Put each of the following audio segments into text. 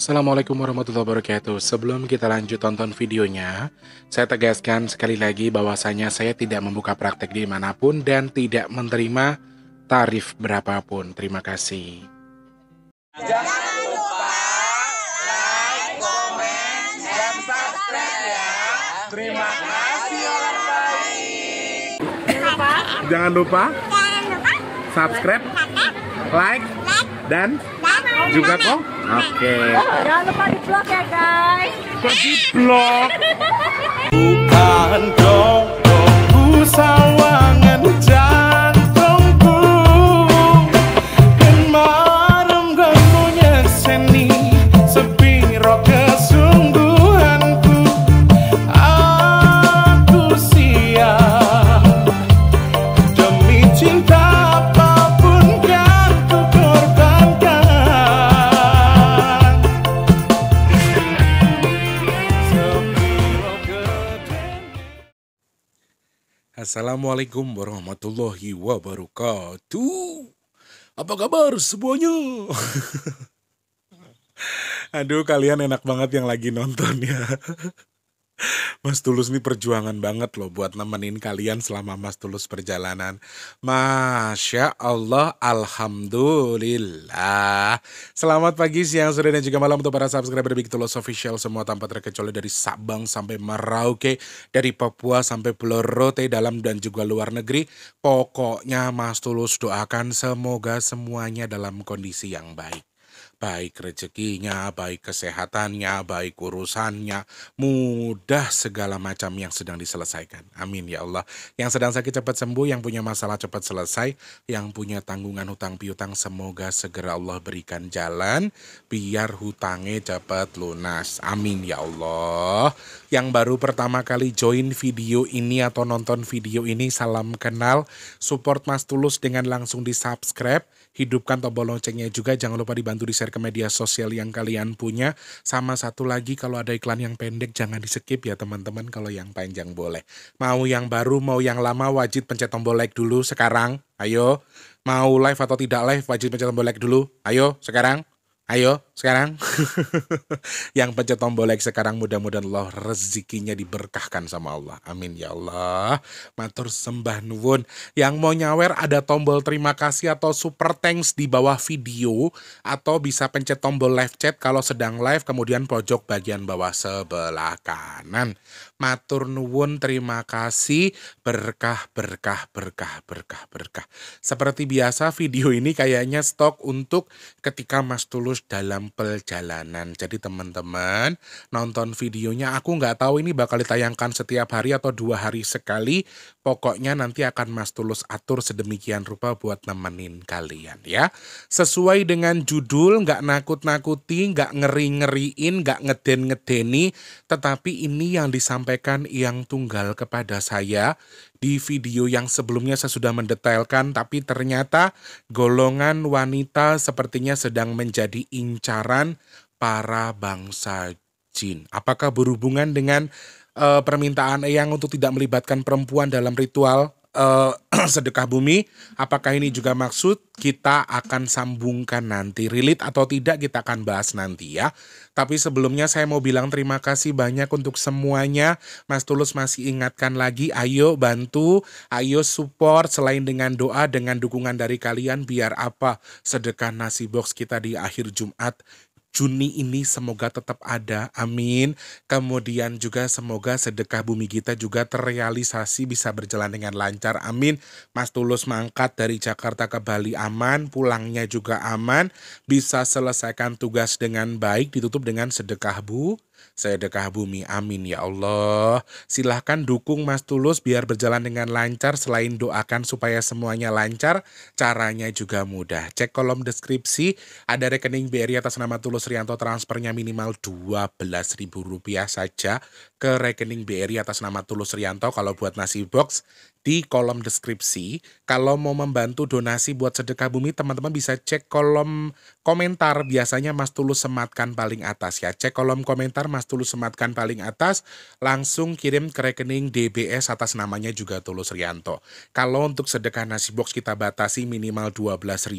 Assalamualaikum warahmatullahi wabarakatuh. Sebelum kita lanjut tonton videonya, saya tegaskan sekali lagi bahwasanya saya tidak membuka praktek di manapun dan tidak menerima tarif berapapun. Terima kasih. Jangan lupa like, komen, dan subscribe ya. Terima kasih orang baik. Jangan lupa, Jangan lupa subscribe, like, like dan, dan juga komen okay. jangan lupa di vlog ya guys di vlog bukan dong busawangan jalan Assalamualaikum warahmatullahi wabarakatuh. Apa kabar semuanya? Aduh, kalian enak banget yang lagi nonton ya. Mas Tulus ini perjuangan banget loh buat nemenin kalian selama Mas Tulus perjalanan. Masya Allah, Alhamdulillah. Selamat pagi, siang, sore, dan juga malam untuk para subscriber Big Tulus Official semua tanpa terkecuali dari Sabang sampai Merauke, dari Papua sampai Pulau Rote, dalam dan juga luar negeri. Pokoknya Mas Tulus doakan semoga semuanya dalam kondisi yang baik baik rezekinya, baik kesehatannya, baik urusannya, mudah segala macam yang sedang diselesaikan. Amin ya Allah. Yang sedang sakit cepat sembuh, yang punya masalah cepat selesai, yang punya tanggungan hutang piutang semoga segera Allah berikan jalan biar hutangnya cepat lunas. Amin ya Allah. Yang baru pertama kali join video ini atau nonton video ini salam kenal, support Mas Tulus dengan langsung di subscribe, hidupkan tombol loncengnya juga jangan lupa dibantu di share share ke media sosial yang kalian punya. Sama satu lagi kalau ada iklan yang pendek jangan di skip ya teman-teman kalau yang panjang boleh. Mau yang baru mau yang lama wajib pencet tombol like dulu sekarang. Ayo. Mau live atau tidak live wajib pencet tombol like dulu. Ayo sekarang. Ayo sekarang yang pencet tombol like sekarang mudah-mudahan Allah rezekinya diberkahkan sama Allah. Amin ya Allah. Matur sembah nuwun. Yang mau nyawer ada tombol terima kasih atau super thanks di bawah video atau bisa pencet tombol live chat kalau sedang live kemudian pojok bagian bawah sebelah kanan. Matur nuwun terima kasih berkah berkah berkah berkah berkah. Seperti biasa video ini kayaknya stok untuk ketika Mas Tulus terus dalam perjalanan. Jadi teman-teman nonton videonya aku nggak tahu ini bakal ditayangkan setiap hari atau dua hari sekali. Pokoknya nanti akan Mas Tulus atur sedemikian rupa buat nemenin kalian ya. Sesuai dengan judul nggak nakut-nakuti, nggak ngeri-ngeriin, nggak ngeden-ngedeni. Tetapi ini yang disampaikan yang tunggal kepada saya di video yang sebelumnya saya sudah mendetailkan, tapi ternyata golongan wanita sepertinya sedang menjadi incaran para bangsa jin. Apakah berhubungan dengan uh, permintaan Eyang untuk tidak melibatkan perempuan dalam ritual uh, sedekah bumi. Apakah ini juga maksud kita akan sambungkan nanti relate atau tidak kita akan bahas nanti ya. Tapi sebelumnya saya mau bilang terima kasih banyak untuk semuanya. Mas Tulus masih ingatkan lagi, ayo bantu, ayo support selain dengan doa dengan dukungan dari kalian biar apa sedekah nasi box kita di akhir Jumat Juni ini semoga tetap ada, amin. Kemudian juga semoga sedekah bumi kita juga terrealisasi bisa berjalan dengan lancar, amin. Mas Tulus mangkat dari Jakarta ke Bali aman, pulangnya juga aman, bisa selesaikan tugas dengan baik, ditutup dengan sedekah bu sedekah bumi. Amin ya Allah. Silahkan dukung Mas Tulus biar berjalan dengan lancar. Selain doakan supaya semuanya lancar, caranya juga mudah. Cek kolom deskripsi, ada rekening BRI atas nama Tulus Rianto transfernya minimal Rp12.000 saja ke rekening BRI atas nama Tulus Rianto. Kalau buat nasi box, di kolom deskripsi. Kalau mau membantu donasi buat sedekah bumi, teman-teman bisa cek kolom komentar. Biasanya Mas Tulus sematkan paling atas ya. Cek kolom komentar Mas Tulus sematkan paling atas, langsung kirim ke rekening DBS atas namanya juga Tulus Rianto. Kalau untuk sedekah nasi box kita batasi minimal 12.000.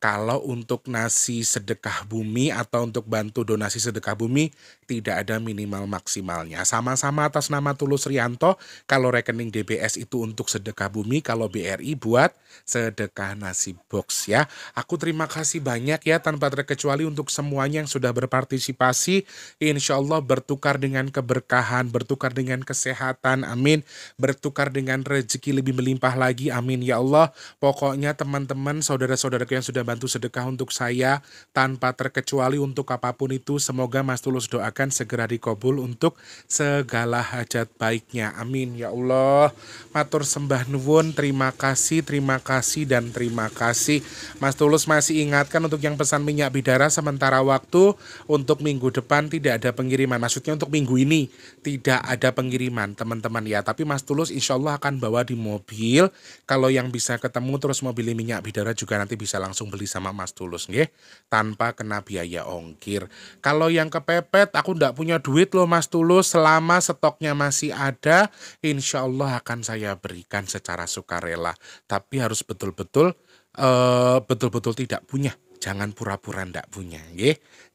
Kalau untuk nasi sedekah bumi atau untuk bantu donasi sedekah bumi, tidak ada minimal maksimalnya. Sama-sama atas nama Tulus Rianto, kalau rekening DBS itu untuk sedekah bumi, kalau BRI buat sedekah nasi box ya. Aku terima kasih banyak ya tanpa terkecuali untuk semuanya yang sudah berpartisipasi. Insya Allah bertukar dengan keberkahan, bertukar dengan kesehatan, amin. Bertukar dengan rezeki lebih melimpah lagi, amin ya Allah. Pokoknya teman-teman, saudara-saudaraku yang sudah bantu sedekah untuk saya, tanpa terkecuali untuk apapun itu, semoga Mas Tulus doakan segera dikobul untuk segala hajat baiknya. Amin ya Allah. Mat matur sembah nuwun, terima kasih, terima kasih dan terima kasih. Mas Tulus masih ingatkan untuk yang pesan minyak bidara sementara waktu untuk minggu depan tidak ada pengiriman. Maksudnya untuk minggu ini tidak ada pengiriman, teman-teman ya. Tapi Mas Tulus insya Allah akan bawa di mobil. Kalau yang bisa ketemu terus mau beli minyak bidara juga nanti bisa langsung beli sama Mas Tulus, nge? Tanpa kena biaya ongkir. Kalau yang kepepet, aku ndak punya duit loh Mas Tulus selama stoknya masih ada, insya Allah akan saya berikan secara sukarela, tapi harus betul-betul betul eh, betul-betul tidak punya. Jangan pura-pura ndak punya,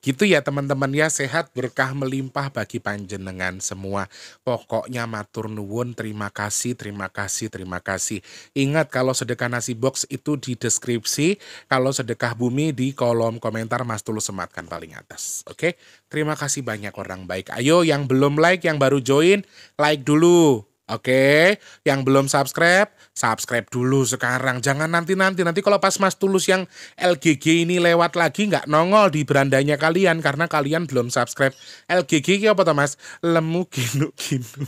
Gitu ya teman-teman ya, sehat berkah melimpah bagi panjenengan semua. Pokoknya matur nuwun, terima kasih, terima kasih, terima kasih. Ingat kalau sedekah nasi box itu di deskripsi, kalau sedekah bumi di kolom komentar Mas Tulus sematkan paling atas. Oke? Terima kasih banyak orang baik. Ayo yang belum like, yang baru join, like dulu. Oke, yang belum subscribe, subscribe dulu sekarang. Jangan nanti-nanti, nanti kalau pas Mas Tulus yang LGG ini lewat lagi nggak nongol di berandanya kalian karena kalian belum subscribe. LGG ini apa toh Mas? Lemu kinu kinu.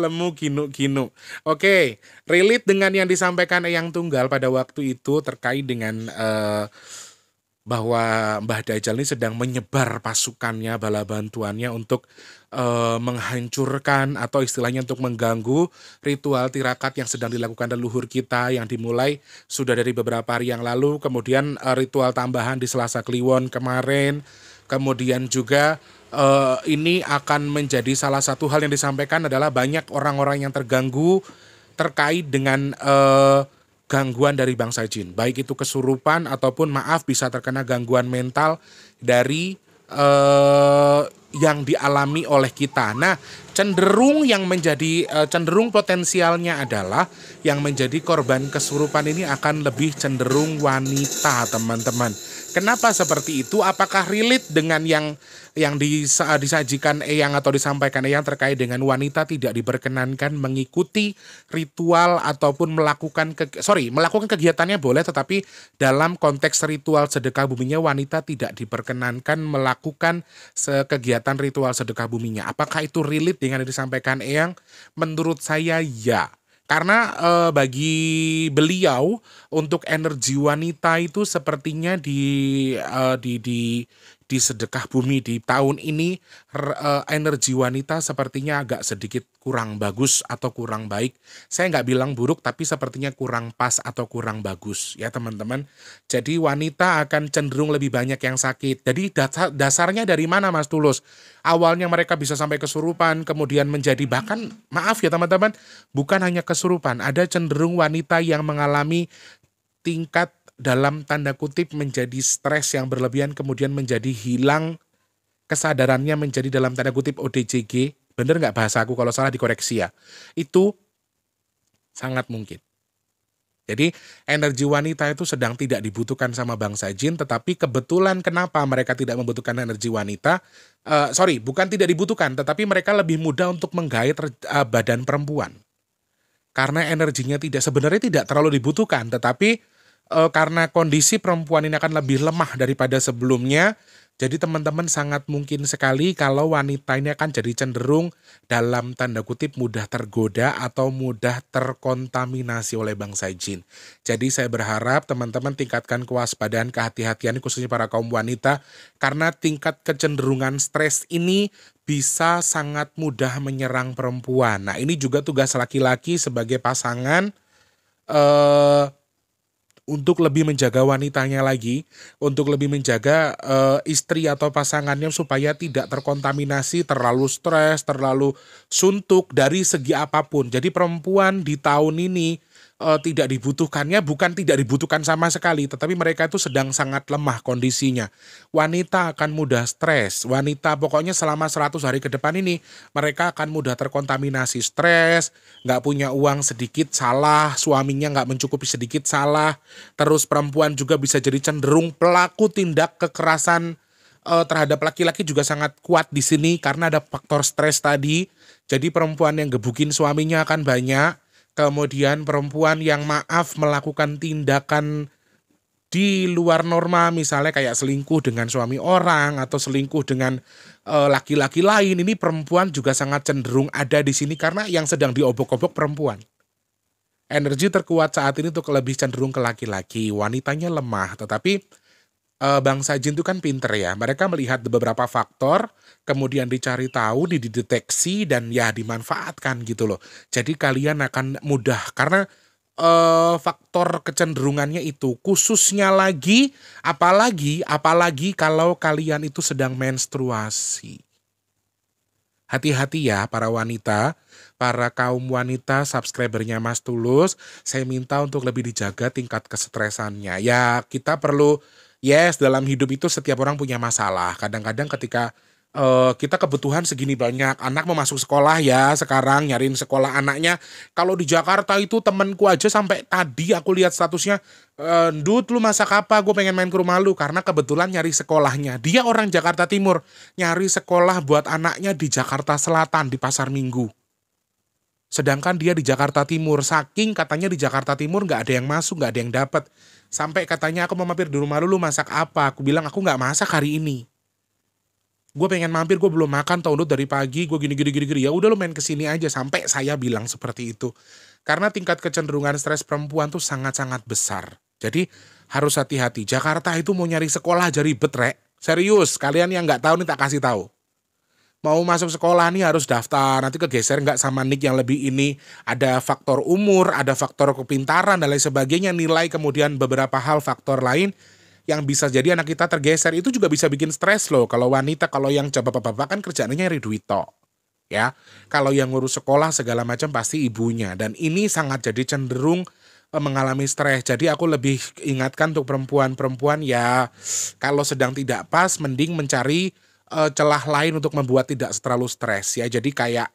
Lemu kinu kinu. Oke, relate dengan yang disampaikan Eyang Tunggal pada waktu itu terkait dengan uh, bahwa Mbah Dajjal ini sedang menyebar pasukannya, bala bantuannya untuk e, menghancurkan atau istilahnya untuk mengganggu ritual tirakat yang sedang dilakukan leluhur kita yang dimulai sudah dari beberapa hari yang lalu, kemudian e, ritual tambahan di Selasa Kliwon kemarin, kemudian juga e, ini akan menjadi salah satu hal yang disampaikan adalah banyak orang-orang yang terganggu terkait dengan e, gangguan dari bangsa jin, baik itu kesurupan ataupun maaf bisa terkena gangguan mental dari eh, yang dialami oleh kita. Nah, cenderung yang menjadi e, cenderung potensialnya adalah yang menjadi korban kesurupan ini akan lebih cenderung wanita, teman-teman. Kenapa seperti itu? Apakah relate dengan yang yang disajikan Eyang eh, atau disampaikan Eyang eh, terkait dengan wanita tidak diperkenankan mengikuti ritual ataupun melakukan ke, sorry melakukan kegiatannya boleh tetapi dalam konteks ritual sedekah buminya wanita tidak diperkenankan melakukan kegiatan kegiatan ritual sedekah buminya. Apakah itu relate dengan yang disampaikan Eyang? Menurut saya ya. Karena e, bagi beliau untuk energi wanita itu sepertinya di e, di di di sedekah bumi di tahun ini e, energi wanita sepertinya agak sedikit kurang bagus atau kurang baik. Saya nggak bilang buruk tapi sepertinya kurang pas atau kurang bagus ya teman-teman. Jadi wanita akan cenderung lebih banyak yang sakit. Jadi dasarnya dari mana Mas Tulus? Awalnya mereka bisa sampai kesurupan kemudian menjadi bahkan maaf ya teman-teman bukan hanya kesurupan ada cenderung wanita yang mengalami tingkat dalam tanda kutip menjadi stres yang berlebihan kemudian menjadi hilang kesadarannya menjadi dalam tanda kutip ODJG, bener nggak bahasa aku kalau salah dikoreksi ya, itu sangat mungkin. Jadi energi wanita itu sedang tidak dibutuhkan sama bangsa jin, tetapi kebetulan kenapa mereka tidak membutuhkan energi wanita? Uh, sorry, bukan tidak dibutuhkan, tetapi mereka lebih mudah untuk menggait eh, badan perempuan. Karena energinya tidak sebenarnya tidak terlalu dibutuhkan, tetapi uh, karena kondisi perempuan ini akan lebih lemah daripada sebelumnya. Jadi teman-teman sangat mungkin sekali kalau wanita ini akan jadi cenderung dalam tanda kutip mudah tergoda atau mudah terkontaminasi oleh bangsa jin. Jadi saya berharap teman-teman tingkatkan kewaspadaan, kehati-hatian khususnya para kaum wanita karena tingkat kecenderungan stres ini bisa sangat mudah menyerang perempuan. Nah ini juga tugas laki-laki sebagai pasangan eh, untuk lebih menjaga wanitanya lagi, untuk lebih menjaga uh, istri atau pasangannya supaya tidak terkontaminasi, terlalu stres, terlalu suntuk dari segi apapun. Jadi perempuan di tahun ini uh, tidak dibutuhkannya bukan tidak dibutuhkan sama sekali, tetapi mereka itu sedang sangat lemah kondisinya. Wanita akan mudah stres, wanita pokoknya selama 100 hari ke depan ini mereka akan mudah terkontaminasi stres, nggak punya uang sedikit salah, suaminya nggak mencukupi sedikit salah, terus perempuan juga bisa jadi cenderung pelaku tindak kekerasan uh, terhadap laki-laki juga sangat kuat di sini karena ada faktor stres tadi. Jadi perempuan yang gebukin suaminya akan banyak kemudian perempuan yang maaf melakukan tindakan di luar norma misalnya kayak selingkuh dengan suami orang atau selingkuh dengan eh, laki-laki e, lain ini perempuan juga sangat cenderung ada di sini karena yang sedang diobok-obok perempuan energi terkuat saat ini tuh lebih cenderung ke laki-laki wanitanya lemah tetapi Eh, bangsa jin itu kan pinter ya. Mereka melihat beberapa faktor, kemudian dicari tahu, dideteksi dan ya dimanfaatkan gitu loh. Jadi kalian akan mudah karena uh, faktor kecenderungannya itu khususnya lagi apalagi apalagi kalau kalian itu sedang menstruasi. Hati-hati ya para wanita, para kaum wanita subscribernya Mas Tulus, saya minta untuk lebih dijaga tingkat kesetresannya. Ya, kita perlu yes dalam hidup itu setiap orang punya masalah. Kadang-kadang ketika uh, kita kebutuhan segini banyak, anak mau masuk sekolah ya sekarang nyariin sekolah anaknya. Kalau di Jakarta itu temenku aja sampai tadi aku lihat statusnya, Dud, eh, Dut lu masak apa? Gue pengen main ke rumah lu karena kebetulan nyari sekolahnya. Dia orang Jakarta Timur, nyari sekolah buat anaknya di Jakarta Selatan di Pasar Minggu. Sedangkan dia di Jakarta Timur, saking katanya di Jakarta Timur nggak ada yang masuk, nggak ada yang dapat. Sampai katanya aku mau mampir di rumah lu, lu masak apa? Aku bilang aku nggak masak hari ini. Gue pengen mampir, gue belum makan tau lu dari pagi, gue gini gini gini gini. Ya udah lu main kesini aja sampai saya bilang seperti itu. Karena tingkat kecenderungan stres perempuan tuh sangat-sangat besar. Jadi harus hati-hati. Jakarta itu mau nyari sekolah jadi betrek Serius, kalian yang nggak tahu nih tak kasih tahu mau masuk sekolah nih harus daftar nanti kegeser nggak sama nik yang lebih ini ada faktor umur ada faktor kepintaran dan lain sebagainya nilai kemudian beberapa hal faktor lain yang bisa jadi anak kita tergeser itu juga bisa bikin stres loh kalau wanita kalau yang coba bapak-bapak kan kerjaannya nyari duit toh ya kalau yang ngurus sekolah segala macam pasti ibunya dan ini sangat jadi cenderung eh, mengalami stres. Jadi aku lebih ingatkan untuk perempuan-perempuan ya kalau sedang tidak pas mending mencari uh, celah lain untuk membuat tidak terlalu stres ya. Jadi kayak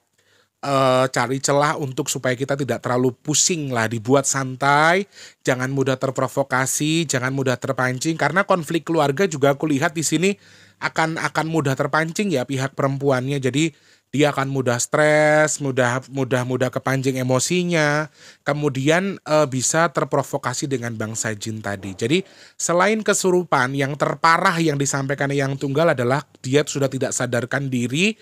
uh, cari celah untuk supaya kita tidak terlalu pusing lah, dibuat santai, jangan mudah terprovokasi, jangan mudah terpancing karena konflik keluarga juga aku lihat di sini akan akan mudah terpancing ya pihak perempuannya. Jadi dia akan mudah stres, mudah mudah mudah kepancing emosinya, kemudian e, bisa terprovokasi dengan bangsa jin tadi. Jadi selain kesurupan yang terparah yang disampaikan yang tunggal adalah dia sudah tidak sadarkan diri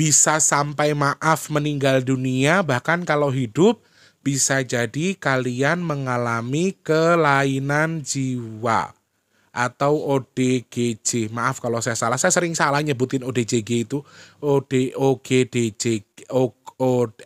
bisa sampai maaf meninggal dunia bahkan kalau hidup bisa jadi kalian mengalami kelainan jiwa atau ODGJ. Maaf kalau saya salah, saya sering salah nyebutin ODGJ itu O D o, D o,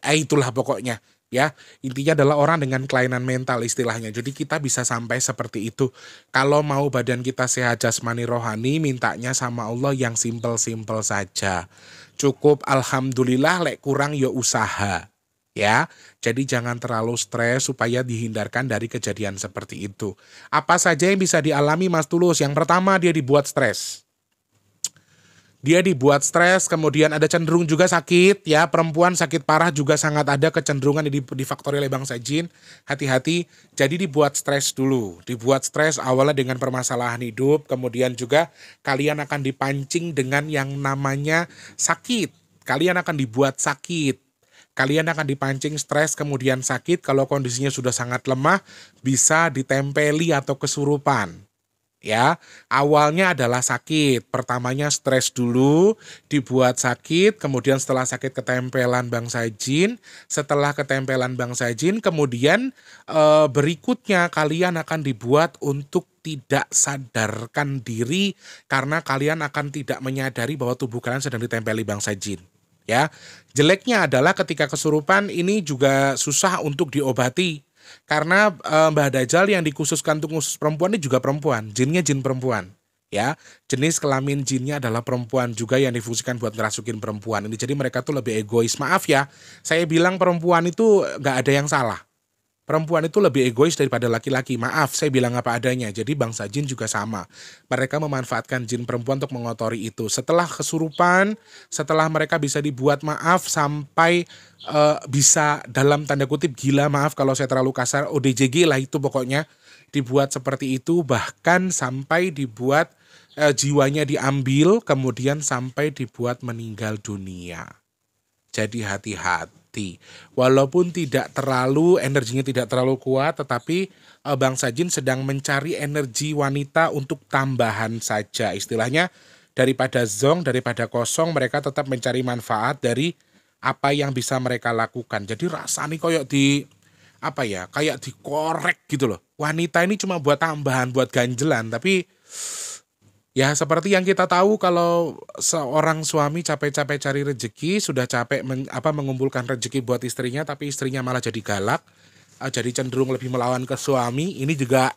eh, itulah pokoknya ya. Intinya adalah orang dengan kelainan mental istilahnya. Jadi kita bisa sampai seperti itu. Kalau mau badan kita sehat jasmani rohani, mintanya sama Allah yang simple-simple saja. Cukup alhamdulillah lek kurang ya usaha ya. Jadi jangan terlalu stres supaya dihindarkan dari kejadian seperti itu. Apa saja yang bisa dialami Mas Tulus? Yang pertama dia dibuat stres. Dia dibuat stres, kemudian ada cenderung juga sakit, ya perempuan sakit parah juga sangat ada kecenderungan di, di faktor oleh bangsa Jin. Hati-hati, jadi dibuat stres dulu. Dibuat stres awalnya dengan permasalahan hidup, kemudian juga kalian akan dipancing dengan yang namanya sakit kalian akan dibuat sakit kalian akan dipancing stres kemudian sakit kalau kondisinya sudah sangat lemah bisa ditempeli atau kesurupan ya. Awalnya adalah sakit, pertamanya stres dulu, dibuat sakit, kemudian setelah sakit ketempelan bangsa jin, setelah ketempelan bangsa jin, kemudian e, berikutnya kalian akan dibuat untuk tidak sadarkan diri karena kalian akan tidak menyadari bahwa tubuh kalian sedang ditempeli bangsa jin ya. Jeleknya adalah ketika kesurupan ini juga susah untuk diobati karena e, Mbah Dajjal yang dikhususkan untuk khusus perempuan ini juga perempuan, jinnya jin perempuan ya. Jenis kelamin jinnya adalah perempuan juga yang difungsikan buat ngerasukin perempuan ini. Jadi mereka tuh lebih egois. Maaf ya, saya bilang perempuan itu nggak ada yang salah Perempuan itu lebih egois daripada laki-laki. Maaf, saya bilang apa adanya. Jadi bangsa jin juga sama. Mereka memanfaatkan jin perempuan untuk mengotori itu. Setelah kesurupan, setelah mereka bisa dibuat maaf sampai uh, bisa dalam tanda kutip gila. Maaf kalau saya terlalu kasar. ODJG lah itu pokoknya dibuat seperti itu. Bahkan sampai dibuat uh, jiwanya diambil, kemudian sampai dibuat meninggal dunia. Jadi hati-hati hati. Walaupun tidak terlalu energinya tidak terlalu kuat, tetapi uh, Bang Sajin sedang mencari energi wanita untuk tambahan saja. Istilahnya daripada zong, daripada kosong, mereka tetap mencari manfaat dari apa yang bisa mereka lakukan. Jadi rasanya koyok di apa ya, kayak dikorek gitu loh. Wanita ini cuma buat tambahan, buat ganjelan, tapi Ya seperti yang kita tahu kalau seorang suami capek-capek cari rezeki, sudah capek men, apa mengumpulkan rezeki buat istrinya tapi istrinya malah jadi galak, eh, jadi cenderung lebih melawan ke suami, ini juga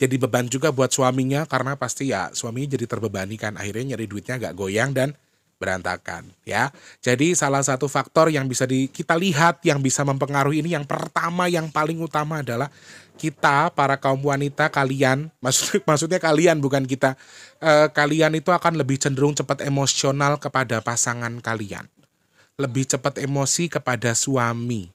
jadi beban juga buat suaminya karena pasti ya suami jadi terbebani kan akhirnya nyari duitnya agak goyang dan berantakan ya. Jadi salah satu faktor yang bisa di, kita lihat yang bisa mempengaruhi ini yang pertama yang paling utama adalah kita para kaum wanita kalian maksud maksudnya kalian bukan kita eh, kalian itu akan lebih cenderung cepat emosional kepada pasangan kalian lebih cepat emosi kepada suami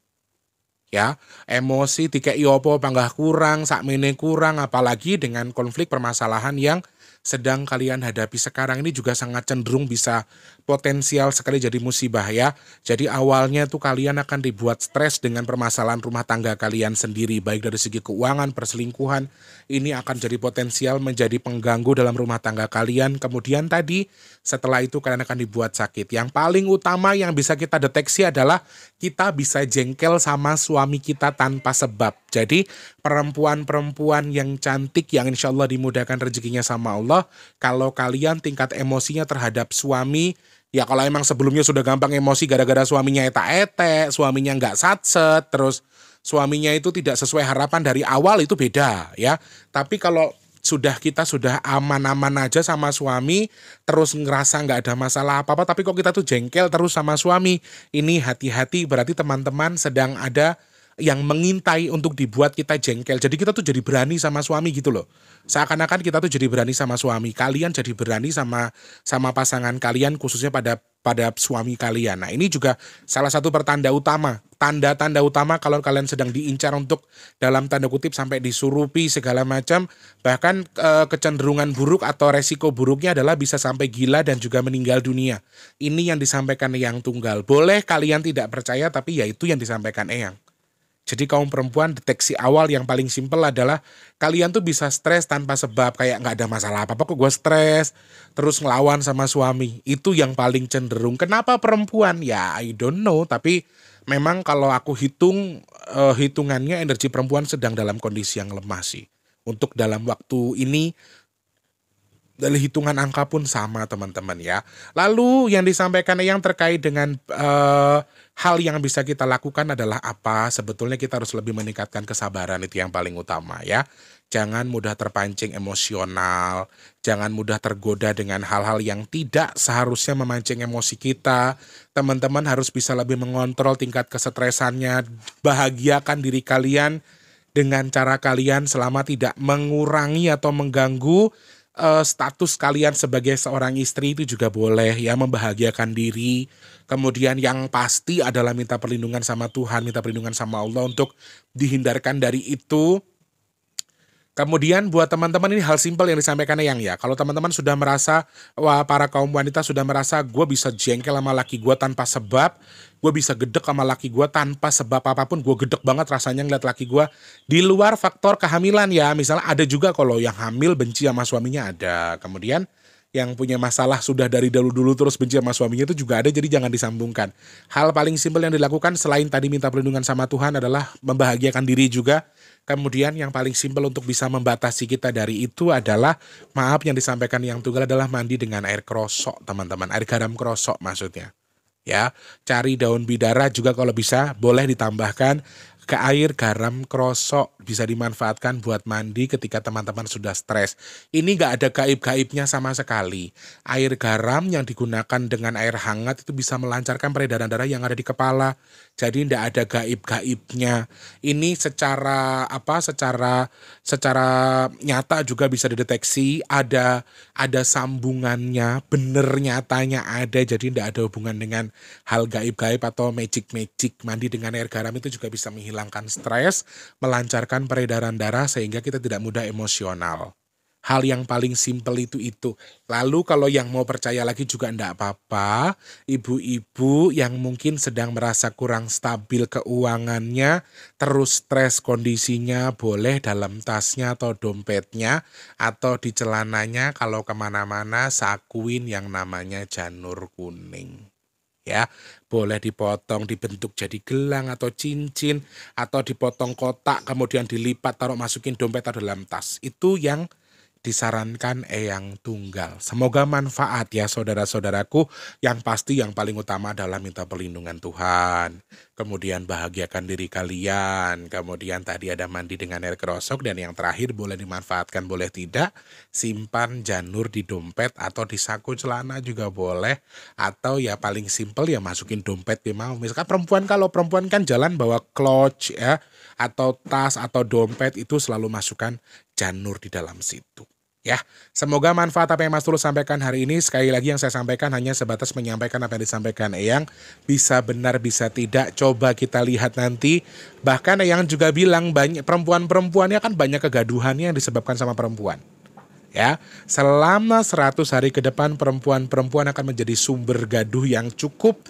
ya emosi tiga iopo panggah kurang sakmene kurang apalagi dengan konflik permasalahan yang sedang kalian hadapi sekarang ini juga sangat cenderung bisa potensial sekali jadi musibah ya. Jadi awalnya tuh kalian akan dibuat stres dengan permasalahan rumah tangga kalian sendiri baik dari segi keuangan, perselingkuhan. Ini akan jadi potensial menjadi pengganggu dalam rumah tangga kalian. Kemudian tadi setelah itu kalian akan dibuat sakit. Yang paling utama yang bisa kita deteksi adalah kita bisa jengkel sama suami kita tanpa sebab. Jadi perempuan-perempuan yang cantik yang insya Allah dimudahkan rezekinya sama Allah Allah kalau kalian tingkat emosinya terhadap suami ya kalau emang sebelumnya sudah gampang emosi gara-gara suaminya eta-ete, suaminya nggak satset, terus suaminya itu tidak sesuai harapan dari awal itu beda ya. Tapi kalau sudah kita sudah aman-aman aja sama suami terus ngerasa nggak ada masalah apa-apa tapi kok kita tuh jengkel terus sama suami ini hati-hati berarti teman-teman sedang ada yang mengintai untuk dibuat kita jengkel. Jadi kita tuh jadi berani sama suami gitu loh. Seakan-akan kita tuh jadi berani sama suami. Kalian jadi berani sama sama pasangan kalian khususnya pada pada suami kalian. Nah, ini juga salah satu pertanda utama, tanda-tanda utama kalau kalian sedang diincar untuk dalam tanda kutip sampai disurupi segala macam, bahkan e, kecenderungan buruk atau resiko buruknya adalah bisa sampai gila dan juga meninggal dunia. Ini yang disampaikan yang tunggal. Boleh kalian tidak percaya tapi yaitu yang disampaikan Eyang. Jadi kaum perempuan deteksi awal yang paling simpel adalah kalian tuh bisa stres tanpa sebab kayak nggak ada masalah apa-apa kok gue stres terus ngelawan sama suami itu yang paling cenderung. Kenapa perempuan? Ya I don't know tapi memang kalau aku hitung uh, hitungannya energi perempuan sedang dalam kondisi yang lemah sih. Untuk dalam waktu ini dari hitungan angka pun sama teman-teman ya. Lalu yang disampaikan yang terkait dengan uh, hal yang bisa kita lakukan adalah apa? Sebetulnya kita harus lebih meningkatkan kesabaran itu yang paling utama ya. Jangan mudah terpancing emosional, jangan mudah tergoda dengan hal-hal yang tidak seharusnya memancing emosi kita. Teman-teman harus bisa lebih mengontrol tingkat kesetresannya, bahagiakan diri kalian dengan cara kalian selama tidak mengurangi atau mengganggu uh, status kalian sebagai seorang istri itu juga boleh ya membahagiakan diri. Kemudian yang pasti adalah minta perlindungan sama Tuhan, minta perlindungan sama Allah untuk dihindarkan dari itu Kemudian buat teman-teman ini hal simpel yang disampaikan yang ya, kalau teman-teman sudah merasa wah para kaum wanita sudah merasa gue bisa jengkel sama laki gue tanpa sebab, gue bisa gedek sama laki gue tanpa sebab apapun, gue gedek banget rasanya ngeliat laki gue. Di luar faktor kehamilan ya, misalnya ada juga kalau yang hamil benci sama suaminya ada. Kemudian yang punya masalah sudah dari dulu-dulu terus benci sama suaminya itu juga ada jadi jangan disambungkan. Hal paling simpel yang dilakukan selain tadi minta perlindungan sama Tuhan adalah membahagiakan diri juga Kemudian yang paling simpel untuk bisa membatasi kita dari itu adalah maaf yang disampaikan yang tunggal adalah mandi dengan air krosok teman-teman, air garam krosok maksudnya. Ya, cari daun bidara juga kalau bisa boleh ditambahkan ke air garam krosok bisa dimanfaatkan buat mandi ketika teman-teman sudah stres. Ini nggak ada gaib-gaibnya sama sekali. Air garam yang digunakan dengan air hangat itu bisa melancarkan peredaran darah yang ada di kepala. Jadi tidak ada gaib-gaibnya. Ini secara apa? Secara secara nyata juga bisa dideteksi. Ada ada sambungannya, bener nyatanya ada. Jadi tidak ada hubungan dengan hal gaib-gaib atau magic-magic. Mandi dengan air garam itu juga bisa menghilangkan stres, melancarkan menekan peredaran darah sehingga kita tidak mudah emosional. Hal yang paling simpel itu itu. Lalu kalau yang mau percaya lagi juga enggak apa-apa. Ibu-ibu yang mungkin sedang merasa kurang stabil keuangannya, terus stres kondisinya, boleh dalam tasnya atau dompetnya, atau di celananya kalau kemana-mana sakuin yang namanya janur kuning ya boleh dipotong dibentuk jadi gelang atau cincin atau dipotong kotak kemudian dilipat taruh masukin dompet atau dalam tas itu yang disarankan eyang tunggal. Semoga manfaat ya saudara-saudaraku. Yang pasti yang paling utama adalah minta perlindungan Tuhan. Kemudian bahagiakan diri kalian. Kemudian tadi ada mandi dengan air kerosok dan yang terakhir boleh dimanfaatkan boleh tidak. Simpan janur di dompet atau di saku celana juga boleh. Atau ya paling simple ya masukin dompet di mau. Misalkan perempuan kalau perempuan kan jalan bawa clutch ya atau tas atau dompet itu selalu masukkan janur di dalam situ ya. Semoga manfaat apa yang Mas Tulus sampaikan hari ini sekali lagi yang saya sampaikan hanya sebatas menyampaikan apa yang disampaikan Eyang bisa benar bisa tidak coba kita lihat nanti bahkan Eyang juga bilang banyak perempuan-perempuannya kan banyak kegaduhannya yang disebabkan sama perempuan ya. Selama 100 hari ke depan perempuan-perempuan akan menjadi sumber gaduh yang cukup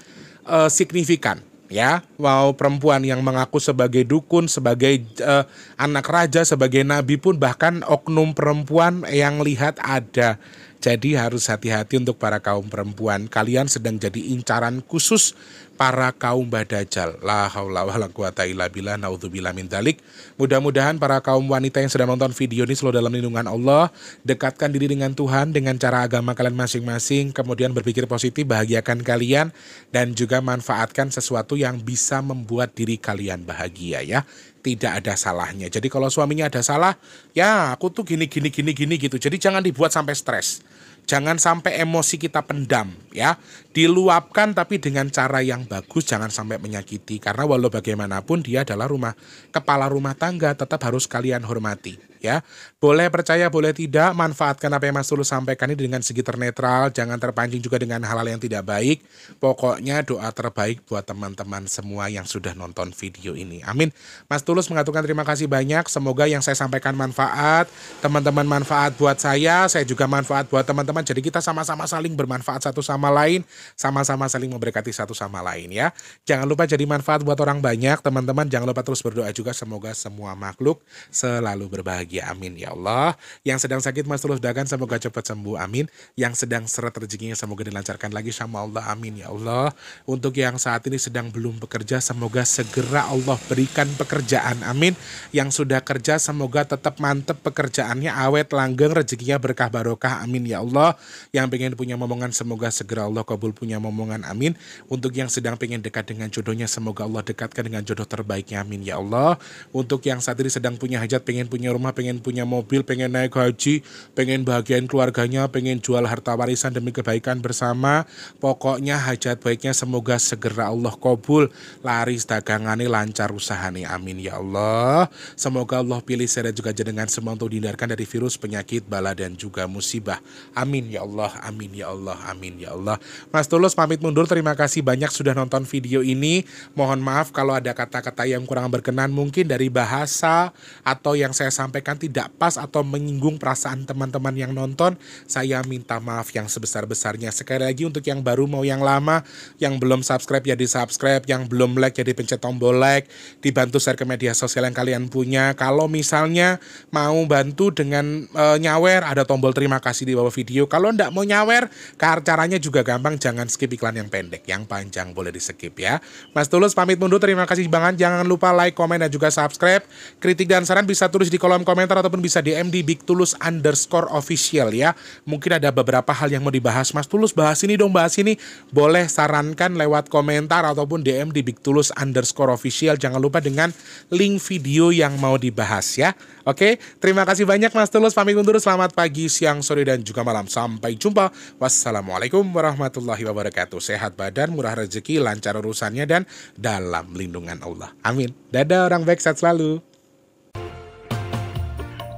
uh, signifikan ya wow perempuan yang mengaku sebagai dukun sebagai uh, anak raja sebagai nabi pun bahkan oknum perempuan yang lihat ada jadi harus hati-hati untuk para kaum perempuan kalian sedang jadi incaran khusus para kaum badajal. La haula wala quwata illa billah naudzubillah min dalik. Mudah-mudahan para kaum wanita yang sedang nonton video ini selalu dalam lindungan Allah, dekatkan diri dengan Tuhan dengan cara agama kalian masing-masing, kemudian berpikir positif, bahagiakan kalian dan juga manfaatkan sesuatu yang bisa membuat diri kalian bahagia ya tidak ada salahnya. Jadi kalau suaminya ada salah, ya aku tuh gini gini gini gini gitu. Jadi jangan dibuat sampai stres. Jangan sampai emosi kita pendam ya. Diluapkan tapi dengan cara yang bagus jangan sampai menyakiti karena walau bagaimanapun dia adalah rumah kepala rumah tangga tetap harus kalian hormati ya. Boleh percaya, boleh tidak, manfaatkan apa yang Mas Tulus sampaikan ini dengan segi netral, jangan terpancing juga dengan hal-hal yang tidak baik. Pokoknya doa terbaik buat teman-teman semua yang sudah nonton video ini. Amin. Mas Tulus mengatakan terima kasih banyak, semoga yang saya sampaikan manfaat, teman-teman manfaat buat saya, saya juga manfaat buat teman-teman. Jadi kita sama-sama saling bermanfaat satu sama lain, sama-sama saling memberkati satu sama lain ya. Jangan lupa jadi manfaat buat orang banyak, teman-teman. Jangan lupa terus berdoa juga semoga semua makhluk selalu berbahagia bahagia. Ya, amin ya Allah. Yang sedang sakit Mas Tulus Dagan semoga cepat sembuh. Amin. Yang sedang seret rezekinya semoga dilancarkan lagi sama Allah. Amin ya Allah. Untuk yang saat ini sedang belum bekerja semoga segera Allah berikan pekerjaan. Amin. Yang sudah kerja semoga tetap mantep pekerjaannya awet langgeng rezekinya berkah barokah. Amin ya Allah. Yang pengen punya momongan semoga segera Allah kabul punya momongan. Amin. Untuk yang sedang pengen dekat dengan jodohnya semoga Allah dekatkan dengan jodoh terbaiknya. Amin ya Allah. Untuk yang saat ini sedang punya hajat pengen punya rumah pengen pengen punya mobil, pengen naik haji, pengen bahagiain keluarganya, pengen jual harta warisan demi kebaikan bersama. Pokoknya hajat baiknya semoga segera Allah kabul, laris dagangannya, lancar usahanya. Amin ya Allah. Semoga Allah pilih saya juga jenengan semua untuk dihindarkan dari virus, penyakit, bala dan juga musibah. Amin ya Allah, amin ya Allah, amin ya Allah. Mas Tulus pamit mundur, terima kasih banyak sudah nonton video ini. Mohon maaf kalau ada kata-kata yang kurang berkenan mungkin dari bahasa atau yang saya sampaikan tidak pas atau menyinggung perasaan teman-teman yang nonton, saya minta maaf yang sebesar-besarnya. Sekali lagi untuk yang baru mau yang lama, yang belum subscribe ya di subscribe, yang belum like jadi pencet tombol like, dibantu share ke media sosial yang kalian punya. Kalau misalnya mau bantu dengan e, nyawer, ada tombol terima kasih di bawah video. Kalau ndak mau nyawer, caranya juga gampang, jangan skip iklan yang pendek, yang panjang boleh di skip ya. Mas Tulus pamit mundur, terima kasih banget. Jangan lupa like, komen, dan juga subscribe. Kritik dan saran bisa tulis di kolom komentar komentar ataupun bisa DM di Big Tulus underscore official ya. Mungkin ada beberapa hal yang mau dibahas. Mas Tulus bahas ini dong, bahas ini. Boleh sarankan lewat komentar ataupun DM di Big Tulus underscore official. Jangan lupa dengan link video yang mau dibahas ya. Oke, terima kasih banyak Mas Tulus. Pamit undur, selamat pagi, siang, sore, dan juga malam. Sampai jumpa. Wassalamualaikum warahmatullahi wabarakatuh. Sehat badan, murah rezeki, lancar urusannya, dan dalam lindungan Allah. Amin. Dadah orang baik, sehat selalu.